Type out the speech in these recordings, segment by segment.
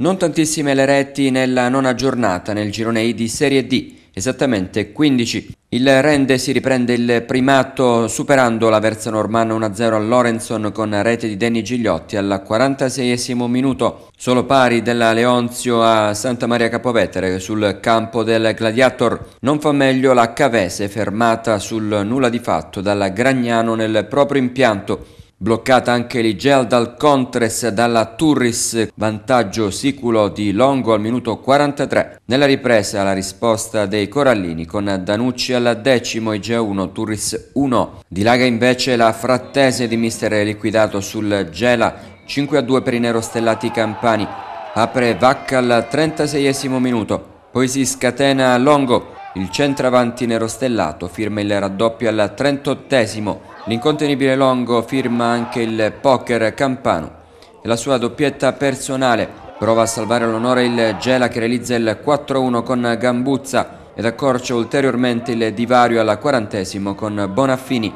Non tantissime le reti nella nona giornata nel girone I di Serie D, esattamente 15. Il Rende si riprende il primato superando la Versa Normanna 1-0 a Lorenson con rete di Danny Gigliotti al 46esimo minuto, solo pari della Leonzio a Santa Maria Capovetere sul campo del Gladiator. Non fa meglio la Cavese fermata sul nulla di fatto dalla Gragnano nel proprio impianto Bloccata anche l'Igel dal Contres dalla Turris, vantaggio siculo di Longo al minuto 43. Nella ripresa la risposta dei Corallini con Danucci al decimo, Igea 1, Turris 1. Dilaga invece la frattese di mister liquidato sul Gela, 5 a 2 per i nerostellati campani. Apre Vacca al 36 esimo minuto, poi si scatena Longo. Il centravanti nero stellato firma il raddoppio al 38esimo, l'incontenibile Longo firma anche il poker campano e la sua doppietta personale prova a salvare l'onore il Gela che realizza il 4-1 con Gambuzza ed accorcia ulteriormente il divario al 40esimo con Bonaffini.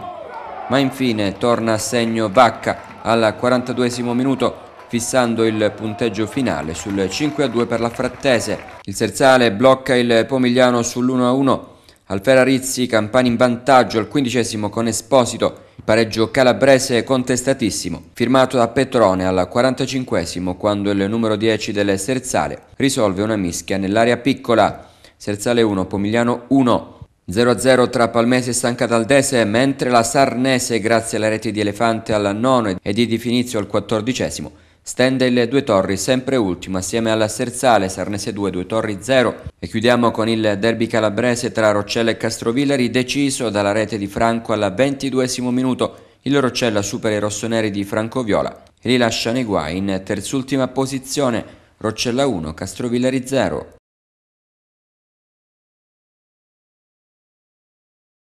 Ma infine torna a segno Vacca al 42esimo minuto fissando il punteggio finale sul 5-2 per la Frattese. Il Serzale blocca il Pomigliano sull'1-1. Alfera Rizzi, Campani in vantaggio al quindicesimo con Esposito. Il pareggio calabrese contestatissimo, firmato da Petrone al 45 quando il numero 10 del Serzale risolve una mischia nell'area piccola. Serzale 1, Pomigliano 1. 0-0 tra Palmese e San Cataldese, mentre la Sarnese, grazie alla rete di Elefante al nono e di Di Finizio al quattordicesimo, Stendel 2 Torri sempre ultimo assieme alla Serzale, Sarnese 2 2 Torri 0 e chiudiamo con il derby calabrese tra Roccella e Castrovillari deciso dalla rete di Franco al 22 minuto. Il Roccella supera i rossoneri di Franco Viola rilascia nei guai in terzultima posizione Roccella 1 Castrovillari 0.